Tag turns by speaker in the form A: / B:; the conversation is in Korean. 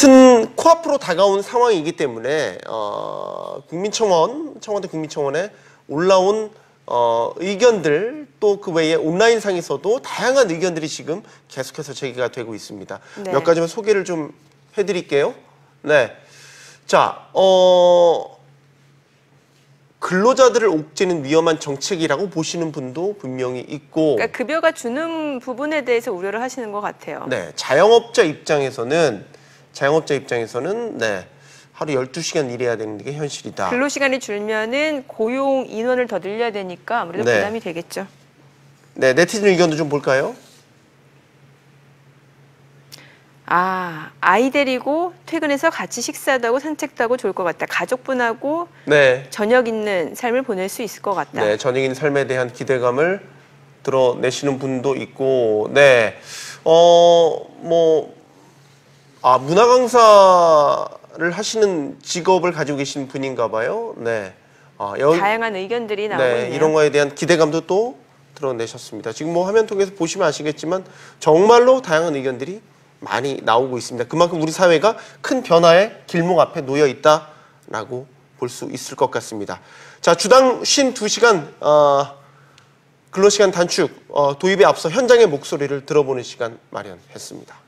A: 같은 코앞으로 다가온 상황이기 때문에 어, 국민청원, 청와대 국민청원에 올라온 어, 의견들 또 그 외에 온라인상에서도 다양한 의견들이 지금 계속해서 제기가 되고 있습니다. 네. 몇 가지만 소개를 좀 해드릴게요. 네. 자, 어, 근로자들을 옥죄는 위험한 정책이라고 보시는 분도 분명히 있고.
B: 그러니까 급여가 주는 부분에 대해서 우려를 하시는 것 같아요.
A: 네. 자영업자 입장에서는 자영업자 입장에서는 네. 하루 12시간 일해야 되는 게 현실이다.
B: 근로시간이 줄면은 고용 인원을 더 늘려야 되니까 아무래도 네. 부담이 되겠죠.
A: 네, 네티즌 의견도 좀 볼까요?
B: 아, 아이 데리고 퇴근해서 같이 식사도 하고 산책도 하고 좋을 것 같다. 가족분하고 네. 저녁 있는 삶을 보낼 수 있을 것 같다. 네,
A: 저녁 익인 삶에 대한 기대감을 드러내시는 분도 있고, 네, 어, 뭐, 아, 문화 강사를 하시는 직업을 가지고 계신 분인가 봐요. 네. 아, 여,
B: 다양한 의견들이 네, 나오고 네, 이런
A: 거에 대한 기대감도 또 드러내셨습니다. 지금 뭐 화면 통해서 보시면 아시겠지만 정말로 다양한 의견들이 많이 나오고 있습니다. 그만큼 우리 사회가 큰 변화의 길목 앞에 놓여 있다라고 볼 수 있을 것 같습니다. 자, 주당 52시간 어, 아, 근로시간 단축 어, 도입에 앞서 현장의 목소리를 들어보는 시간 마련했습니다.